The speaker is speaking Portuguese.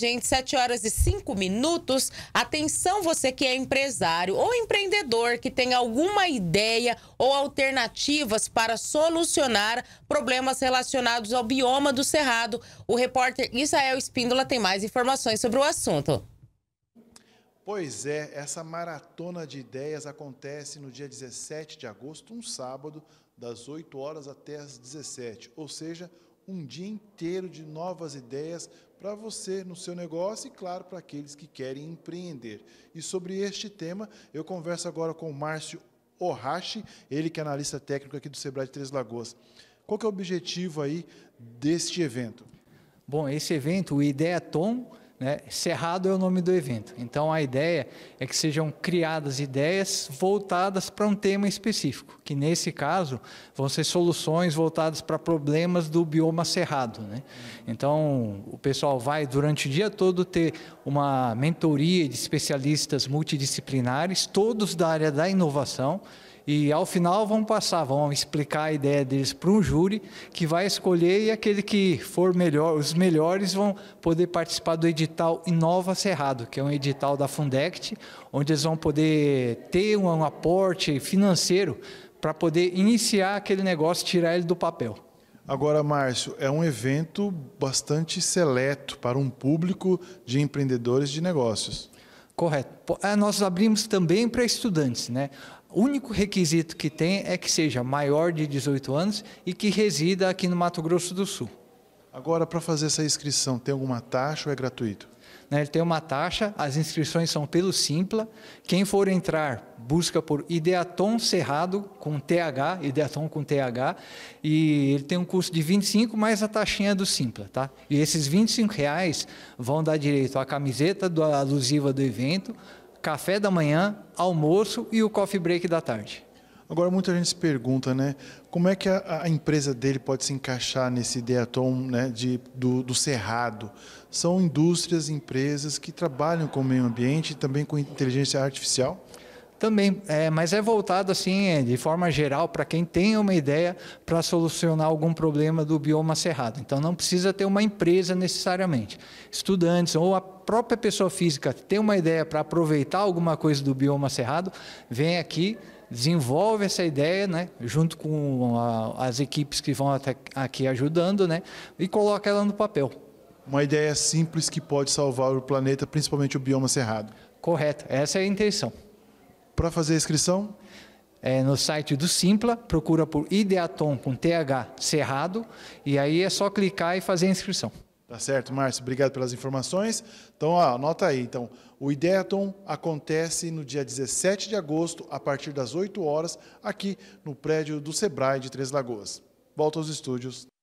gente, 7 horas e 5 minutos. Atenção, você que é empresário ou empreendedor que tem alguma ideia ou alternativas para solucionar problemas relacionados ao bioma do Cerrado. O repórter Israel Espíndola tem mais informações sobre o assunto. Pois é, essa maratona de ideias acontece no dia 17 de agosto, um sábado, das 8 horas até as 17, ou seja, um dia inteiro de novas ideias para você no seu negócio e, claro, para aqueles que querem empreender. E sobre este tema, eu converso agora com o Márcio Ohashi, ele que é analista técnico aqui do Sebrae de Três Lagoas. Qual que é o objetivo aí deste evento? Bom, esse evento, o Tom, né? Cerrado é o nome do evento. Então a ideia é que sejam criadas ideias voltadas para um tema específico, que nesse caso vão ser soluções voltadas para problemas do bioma cerrado. Né? Então o pessoal vai durante o dia todo ter uma mentoria de especialistas multidisciplinares, todos da área da inovação e ao final vão passar, vão explicar a ideia deles para um júri que vai escolher e aquele que for melhor, os melhores vão poder participar do edital Inova Cerrado, que é um edital da Fundect, onde eles vão poder ter um aporte financeiro para poder iniciar aquele negócio, tirar ele do papel. Agora, Márcio, é um evento bastante seleto para um público de empreendedores de negócios. Correto. É, nós abrimos também para estudantes, né? O único requisito que tem é que seja maior de 18 anos e que resida aqui no Mato Grosso do Sul. Agora, para fazer essa inscrição, tem alguma taxa ou é gratuito? Né, ele tem uma taxa, as inscrições são pelo Simpla. Quem for entrar, busca por Ideaton Cerrado com TH, Ideaton com TH, e ele tem um custo de 25 mais a taxinha do Simpla, tá? E esses 25 reais vão dar direito à camiseta do, alusiva do evento, café da manhã, almoço e o coffee break da tarde. Agora, muita gente se pergunta, né? Como é que a, a empresa dele pode se encaixar nesse ideatom né, de, do, do, cerrado? São indústrias, empresas que trabalham com o meio ambiente e também com inteligência artificial? também, é, mas é voltado assim, é, de forma geral, para quem tem uma ideia para solucionar algum problema do bioma cerrado. Então não precisa ter uma empresa necessariamente. Estudantes ou a própria pessoa física tem uma ideia para aproveitar alguma coisa do bioma cerrado, vem aqui desenvolve essa ideia, né, junto com a, as equipes que vão até aqui ajudando, né, e coloca ela no papel. Uma ideia simples que pode salvar o planeta, principalmente o bioma cerrado. Correto, essa é a intenção. Para fazer a inscrição? É no site do Simpla, procura por Ideaton com TH Cerrado, e aí é só clicar e fazer a inscrição. Tá certo, Márcio, obrigado pelas informações. Então, ó, anota aí. Então, o Ideatom acontece no dia 17 de agosto, a partir das 8 horas, aqui no prédio do Sebrae de Três Lagoas. Volta aos estúdios.